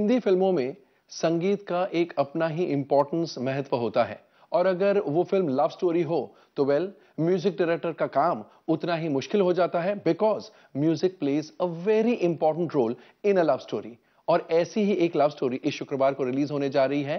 हिंदी फिल्मों में संगीत का एक अपना ही इंपॉर्टेंस महत्व होता है और अगर वो फिल्म लव स्टोरी हो तो वेल म्यूजिक डायरेक्टर का काम उतना ही मुश्किल हो जाता है because music plays a very important role in a love story और ऐसी ही एक लव स्टोरी इस शुक्रवार को रिलीज होने जा रही है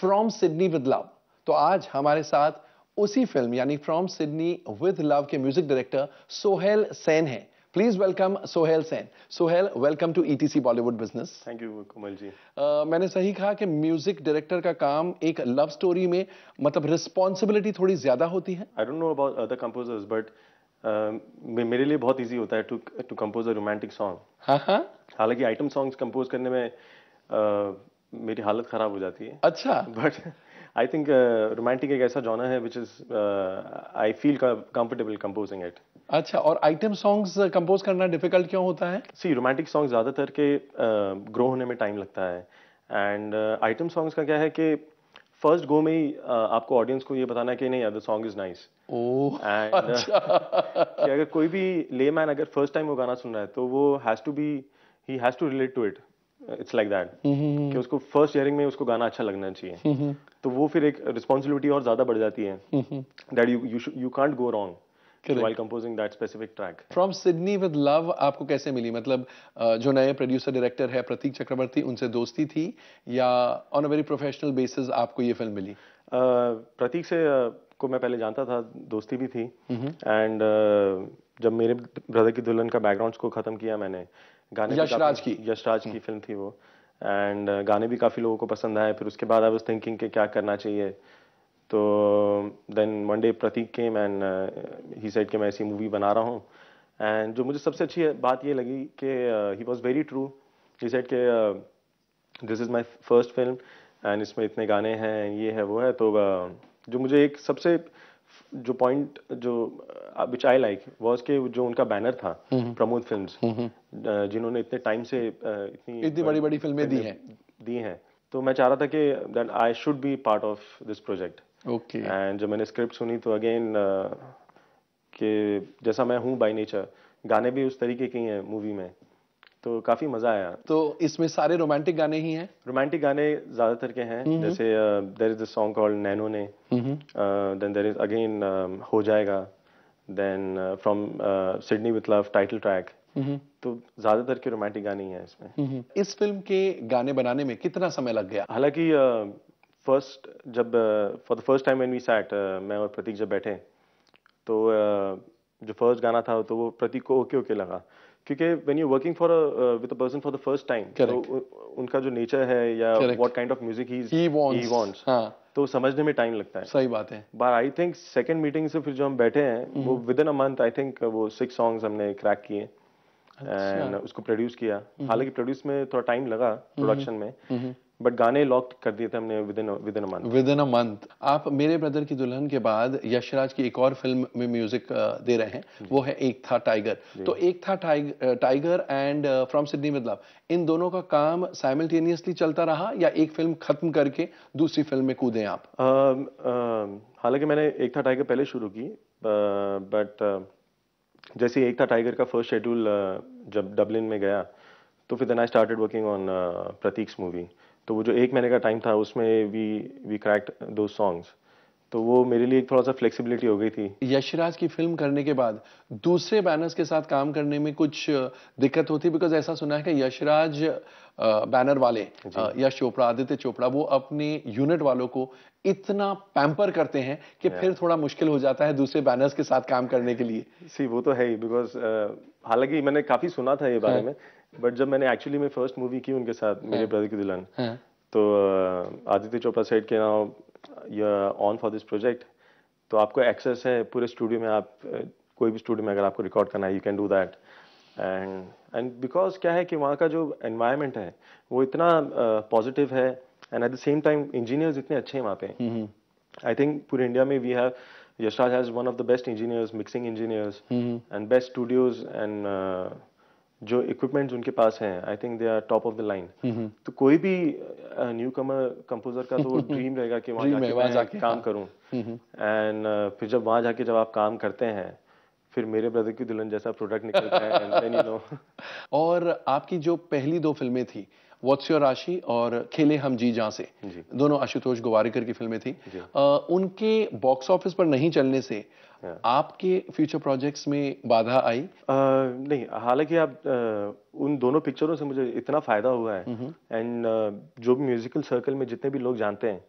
फ्रॉम सिडनी विद लव तो आज हमारे साथ उसी फिल्म यानी फ्रॉम सिडनी विद लव के म्यूजिक डायरेक्टर सोहेल सेन हैं please welcome Sohail Sen Sohail welcome to ETC Bollywood business thank you Komal ji uh, मैंने सही कहा कि म्यूजिक डायरेक्टर का काम एक लव स्टोरी में मतलब रिस्पॉन्सिबिलिटी थोड़ी ज्यादा होती है I don't know about other composers but मेरे लिए बहुत इजी होता है to to compose a romantic song हालांकि आइटम सॉन्ग्स कंपोज करने में uh, मेरी हालत खराब हो जाती है अच्छा बट आई थिंक रोमांटिक एक ऐसा जाना है which is I feel comfortable composing it अच्छा और आइटम सॉन्ग्स कंपोज करना डिफिकल्ट क्यों होता है? सी रोमांटिक सॉन्ग ज़्यादातर के uh, होने में टाइम लगता है एंड आइटम सॉन्ग्स का क्या है कि फर्स्ट गो में ही uh, आपको ऑडियंस को ये बताना है कि नहीं the song is nice and अगर कोई भी ले मैन अगर फर्स्ट टाइम वो गाना सुन रहा है तो वो has to be he has to relate to it it's like that कि उसको फर्स्ट ईयरिंग में उसको गाना अच्छा लगना चाहिए हम्म, हम्म। तो वो फिर एक रिस्पॉन्सिबिलिटी और ज़्यादा बढ़ जाती है that you you can't go wrong while composing that specific track. From Sydney with Love आपको कैसे मिली मतलब जो नए प्रोड्यूसर डायरेक्टर है प्रतीक चक्रवर्ती उनसे दोस्ती थी या on a very professional basis आपको ये फिल्म मिली प्रतीक से को मैं पहले जानता था दोस्ती भी थी एंड mm-hmm. जब मेरे ब्रदर की दुल्हन का बैकग्राउंड को खत्म किया मैंने गाने यशराज की यशराज की फिल्म mm-hmm. थी वो एंड uh, गाने भी काफ़ी लोगों को पसंद आए फिर उसके बाद आई वॉज थिंकिंग कि क्या करना चाहिए तो then one day Prateek came and he said कि मैं ऐसी मूवी बना रहा हूँ एंड जो मुझे सबसे अच्छी बात ये लगी कि he was very true he said के this is my first film and इसमें इतने गाने हैं ये है वो है तो uh, जो मुझे एक सबसे जो पॉइंट जो विच आई लाइक वॉज के जो उनका बैनर था hmm. Pramod film hmm, hmm. uh, जिन्होंने इतने टाइम से uh, इतनी इतनी बड़ी बड़ी फिल्में दी हैं दी हैं तो मैं चाह रहा था कि that I should be part of this project okay and जब मैंने स्क्रिप्ट सुनी तो अगेन uh, जैसा मैं हूँ बाई नेचर गाने भी उस तरीके के ही हैं मूवी में तो काफी मजा आया तो इसमें सारे रोमांटिक गाने ही हैं रोमांटिक गाने ज्यादातर के हैं जैसे there is a song called नैनो ने देन देर इज अगेन हो जाएगा then from Sydney with love title track तो ज्यादातर के रोमांटिक गाने ही हैं इसमें इस फिल्म के गाने बनाने में कितना समय लग गया हालांकि फर्स्ट जब for the first time when we sat मैं और प्रतीक जब बैठे तो uh, जो फर्स्ट गाना था तो वो प्रतीक को ओके ओके लगा क्योंकि when you working for with a person for the first time तो उनका जो नेचर है या what kind of music he wants तो समझने में टाइम लगता है सही बात है but I think second meeting से फिर जो हम बैठे हैं वो within a month I think वो सिक्स सॉन्ग्स हमने क्रैक किए एंड अच्छा। उसको प्रोड्यूस किया हम्म। हालांकि प्रोड्यूस में थोड़ा टाइम लगा प्रोडक्शन हम्म। में हम्म। बट गाने लॉक कर दिए थे हमने within month within a month आप मेरे ब्रदर की दुल्हन के बाद यशराज की एक और फिल्म में म्यूजिक दे रहे हैं वो है एक था टाइगर तो एक था टाइगर एंड फ्रॉम सिडनी मतलब इन दोनों का काम साइमल्टेनियसली चलता रहा या एक फिल्म खत्म करके दूसरी फिल्म में कूदे आप हालांकि मैंने एक था टाइगर पहले शुरू की बट जैसे एक था टाइगर का फर्स्ट शेड्यूल जब डबलिन में गया तो फिर then I started working on Prateek's movie तो वो जो एक महीने का टाइम था उसमें वी वी क्रैक्ट दो सॉन्ग्स तो वो मेरे लिए थोड़ा सा फ्लेक्सिबिलिटी हो गई थी यशराज की फिल्म करने के बाद दूसरे बैनर्स के साथ काम करने में कुछ दिक्कत होती बिकॉज ऐसा सुना है कि यशराज बैनर वाले यश चोपड़ा आदित्य चोपड़ा वो अपने यूनिट वालों को इतना पैम्पर करते हैं कि फिर थोड़ा मुश्किल हो जाता है दूसरे बैनर्स के साथ काम करने के लिए सी वो तो है ही बिकॉज हालांकि मैंने काफी सुना था ये बारे हाँ। में बट जब मैंने एक्चुअली में फर्स्ट मूवी की उनके साथ हाँ। मेरे ब्रदर की दुल्हन हाँ। तो आदित्य चोपड़ा साइड के now on for this project तो आपको एक्सेस है पूरे स्टूडियो में आप कोई भी स्टूडियो में अगर आपको रिकॉर्ड करना है you can do that and and because क्या है कि वहाँ का जो एनवायरमेंट है वो इतना पॉजिटिव uh, है and at the same time engineers इतने अच्छे हैं वहाँ पे आई हम्म, थिंक हम्म। पूरे इंडिया में we have Yashraj has one of the best engineers mixing engineers and best studios and जो इक्विपमेंट्स उनके पास हैं I think they are top of the line तो कोई भी न्यू कमर कंपोजर का तो ड्रीम रहेगा कि वहाँ जाके, मैं जाके काम हाँ। करूँ एंड फिर जब वहां जाके जब आप काम करते हैं फिर मेरे ब्रदर की दुल्हन जैसा प्रोडक्ट निकलता है एंड देन यू नो और आपकी जो पहली दो फिल्में थी व्हाट्स योर राशि और खेले हम जी जहाँ से जी. दोनों आशुतोष गोवारिकर की फिल्में थी आ, उनके बॉक्स ऑफिस पर नहीं चलने से हाँ। आपके फ्यूचर प्रोजेक्ट्स में बाधा आई आ, नहीं हालांकि आप आ, उन दोनों पिक्चरों से मुझे इतना फायदा हुआ है एंड जो भी म्यूजिकल सर्कल में जितने भी लोग जानते हैं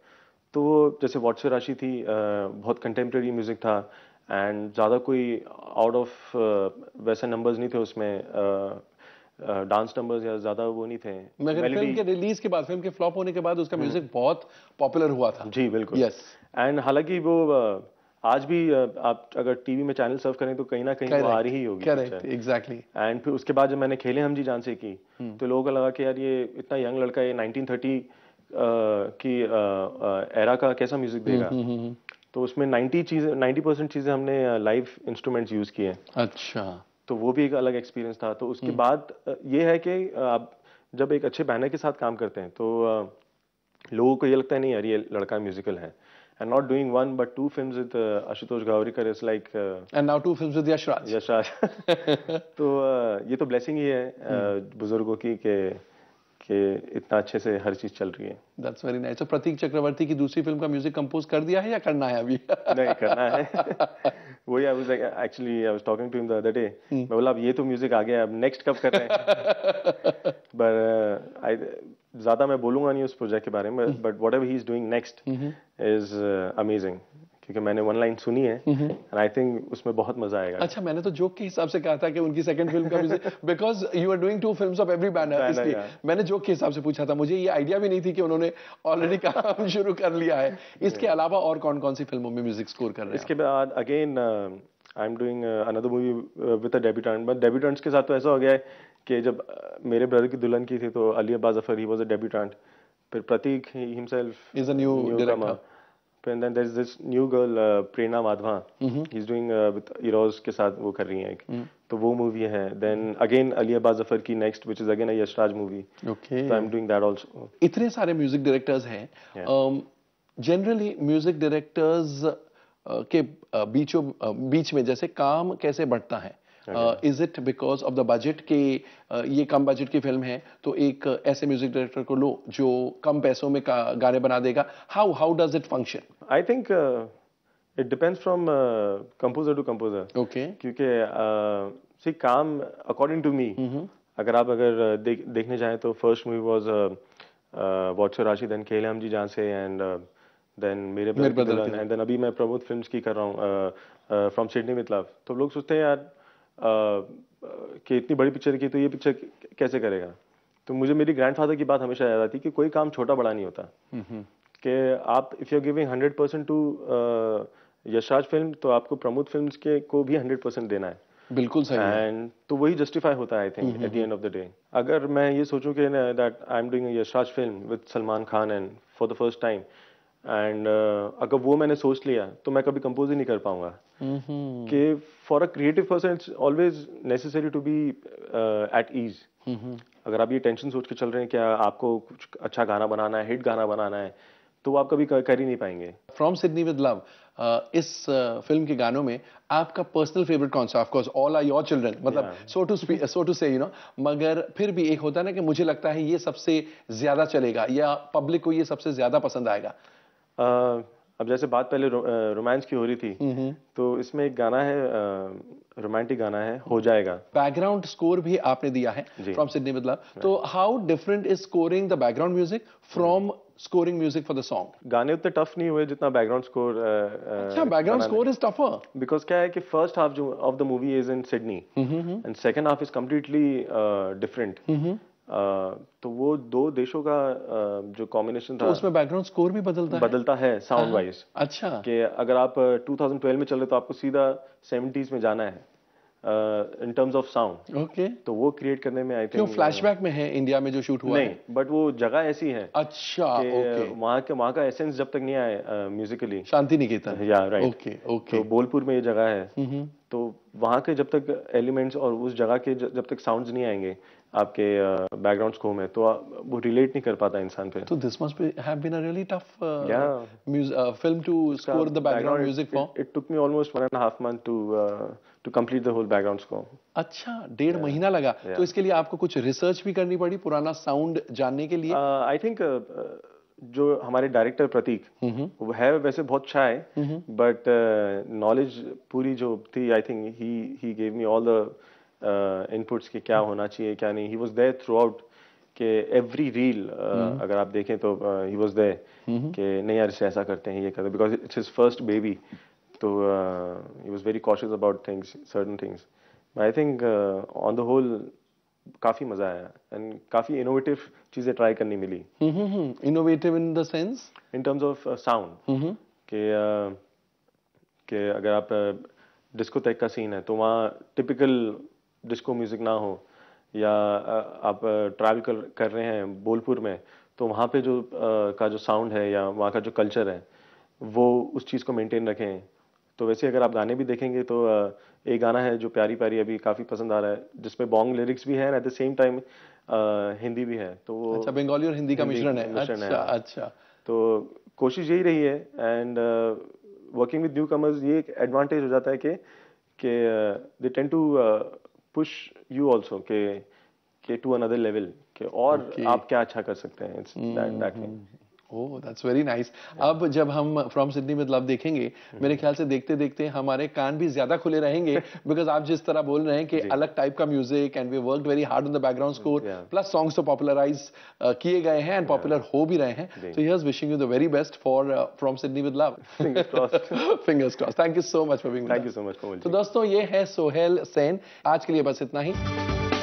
तो जैसे योर राशि थी बहुत कंटेम्प्रेरी म्यूजिक था एंड ज़्यादा कोई आउट ऑफ वैसे नंबर्स नहीं थे उसमें डांस नंबर या ज्यादा वो नहीं थे मगर फिल्म के रिलीज के बाद फिल्म के फ्लॉप होने के बाद उसका म्यूजिक हम्म। बहुत पॉपुलर हुआ था जी बिल्कुल यस एंड हालांकि वो आज भी आप अगर टीवी में चैनल सर्व करें तो कहीं ना कहीं वो आ रही होगी एग्जैक्टली एंड फिर उसके बाद जब मैंने खेले हम जी जान से की हम्म। तो लोगों को लगा कि यार ये इतना यंग लड़का ये 1930 की एरा का कैसा म्यूजिक देगा हम्म, तो उसमें 90 चीजें 90 परसेंट चीजें हमने लाइव इंस्ट्रूमेंट्स यूज किए अच्छा तो वो भी एक अलग एक्सपीरियंस था तो उसके हम्म। बाद ये है कि आप जब एक अच्छे बैनर के साथ काम करते हैं तो लोगों को ये लगता है नहीं यार ये लड़का म्यूजिकल है and not doing one but two film with Ashutosh Gowariker is like and now two film with Yashraj Yashraj तो ये तो ब्लेसिंग ही है हम्म। बुजुर्गों की कि कि इतना अच्छे से हर चीज चल रही है दैट्स वेरी नाइस तो प्रतीक चक्रवर्ती की दूसरी फिल्म का म्यूजिक कंपोज कर दिया है या करना है अभी नहीं करना है वही I was actually I was talking to him the other day मैं बोला अब ये तो म्यूजिक आ गया अब नेक्स्ट कब कर रहे हैं पर आई uh, ज्यादा मैं बोलूंगा नहीं उस प्रोजेक्ट के बारे में but whatever he is doing next is amazing क्योंकि मैंने वन लाइन सुनी है एंड आई थिंक उसमें बहुत मजा आएगा अच्छा मैंने तो जोक के हिसाब से कहा था कि उनकी सेकंड फिल्म का music because you are doing two films of every banner इसलिए मैंने जोक के हिसाब से पूछा था मुझे ये आइडिया भी नहीं थी कि उन्होंने ऑलरेडी काम शुरू कर लिया है इसके अलावा और कौन कौन सी फिल्मों में म्यूजिक स्कोर कर रहे हैं इसके बाद again I am doing another movie with a debutant but debutants के साथ तो ऐसा हो गया है कि जब uh, मेरे ब्रदर की दुल्हन की थी तो Ali Abbas Zafar he was a debutant फिर Prateek himself is a new director and then there's this new girl uh, Prerna Madhva mm-hmm. he's doing uh, with Eros के साथ वो कर रही हैं एक mm. तो वो मूवी है then again Ali Abbas Zafar की next which is again a Yashraj movie okay so I am doing that इतने सारे म्यूजिक डायरेक्टर्स हैं जनरली म्यूजिक डायरेक्टर्स के uh, बीचों uh, बीच में जैसे काम कैसे बढ़ता है is it because of the budget के uh, ये कम बजट की फिल्म है तो एक uh, ऐसे म्यूजिक डायरेक्टर को लो जो कम पैसों में गाने बना देगा how how does it function I think it depends from composer to composer okay क्योंकि सी uh, काम अकॉर्डिंग टू मी अगर आप अगर देख, देखने जाएं तो first movie was what's Raashee then केलम जी जहाँ से एंड देन मेरे एंड देन अभी मैं प्रबोध फिल्म्स की कर रहा हूँ फ्रॉम सिडनी मित लव तो लोग सोचते हैं यार कि इतनी बड़ी पिक्चर की तो ये पिक्चर कैसे करेगा तो मुझे मेरी ग्रैंडफादर की बात हमेशा याद आती कि कोई काम छोटा बड़ा नहीं होता कि आप if you are giving hundred percent to Yashraj film तो आपको प्रमोद फिल्म के को भी हंड्रेड परसेंट देना है बिल्कुल सही एंड तो वही जस्टिफाई होता है I think at the end of the day अगर मैं ये सोचूं कि that I am doing Yashraj film with Salman Khan and for the first time and uh, अगर वो मैंने सोच लिया तो मैं कभी कंपोज ही नहीं कर पाऊंगा हम्म। कि for a creative person it's always necessary to be at ease अगर आप ये टेंशन सोच के चल रहे हैं क्या आपको कुछ अच्छा गाना बनाना है हिट गाना बनाना है तो आप कभी कर ही नहीं पाएंगे फ्रॉम सिडनी विद लव इस फिल्म uh, के गानों में आपका पर्सनल फेवरेट कौन सा of course all are your children मतलब so to so to say you know मगर फिर भी एक होता है ना कि मुझे लगता है ये सबसे ज्यादा चलेगा या पब्लिक को ये सबसे ज्यादा पसंद आएगा अब जैसे बात पहले रोमांस की हो रही थी तो इसमें एक गाना है रोमांटिक गाना है हो जाएगा बैकग्राउंड स्कोर भी आपने दिया है फ्रॉम सिडनी बदला तो how different is scoring the background music from scoring music for the song गाने उतने टफ नहीं हुए जितना बैकग्राउंड स्कोर अच्छा background score is tougher because क्या है कि फर्स्ट हाफ जो of the movie is in Sydney and second half is completely different तो वो दो देशों का जो कॉम्बिनेशन तो था तो उसमें बैकग्राउंड स्कोर भी बदलता बदलता है साउंड हाँ, वाइज अच्छा कि अगर आप 2012 में चल रहे तो आपको सीधा 70s में जाना है in terms of sound okay तो वो क्रिएट करने में आई थिंक फ्लैशबैक में है इंडिया में जो शूट हुआ नहीं बट वो जगह ऐसी है अच्छा ओके वहां के वहां का एसेंस जब तक नहीं आए म्यूजिकली शांति निकेतन या राइट ओके ओके बोलपुर में ये जगह है हम्म, हम्म। तो वहाँ के जब तक एलिमेंट्स और उस जगह के जब तक साउंड्स नहीं आएंगे आपके बैकग्राउंड स्कोर में तो वो रिलेट नहीं कर पाता इंसान पे तो this must have been a really tough film to score the background music for it took me almost one and half month to to complete the whole background score अच्छा डेढ़ yeah. महीना लगा तो yeah. तो इसके लिए आपको कुछ रिसर्च भी करनी पड़ी पुराना साउंड जानने के लिए आई थिंक uh, जो हमारे डायरेक्टर प्रतीक वो है वैसे बहुत अच्छा है बट नॉलेज पूरी जो थी I think he he gave me all the inputs के क्या होना चाहिए क्या नहीं he was there throughout के एवरी रील uh, हम्म। अगर आप देखें तो ही वॉज देयर कि नहीं यार इसे ऐसा करते हैं ये करते because it's his first baby तो he was very cautious about things certain things I think on the whole काफ़ी मज़ा आया एंड काफ़ी इनोवेटिव चीज़ें ट्राई करनी मिली innovative in the sense in terms of sound के के अगर आप डिस्को uh, तक का सीन है तो वहाँ टिपिकल डिस्को म्यूज़िक ना हो या uh, आप ट्रैवल uh, कर कर रहे हैं बोलपुर में तो वहाँ पे जो का जो साउंड है या वहाँ का जो कल्चर है वो उस चीज़ को मेंटेन रखें तो वैसे अगर आप गाने भी देखेंगे तो एक गाना है जो प्यारी प्यारी अभी काफ़ी पसंद आ रहा है जिसमें बॉन्ग लिरिक्स भी है at the same time Hindi भी है तो अच्छा बंगाली और हिंदी का मिश्रण है अच्छा हाँ। अच्छा तो कोशिश यही रही है and working with newcomers ये एक एडवांटेज हो जाता है कि के they tend to push you also के के टू अनदर लेवल के और okay. आप क्या अच्छा कर सकते हैं it's that that oh that's very nice अब जब हम फ्रॉम सिडनी विद लव देखेंगे हम्म। मेरे ख्याल से देखते देखते हमारे कान भी ज्यादा खुले रहेंगे बिकॉज आप जिस तरह बोल रहे हैं कि अलग टाइप का music and we work very hard on the background score plus songs तो पॉपुलराइज uh, किए गए हैं एंड पॉपुलर हो भी रहे हैं तो yes wishing you the very best for from Sydney with love fingers cross thank you so much for being thank you so much तो दोस्तों ये है सोहेल सेन आज के लिए बस इतना ही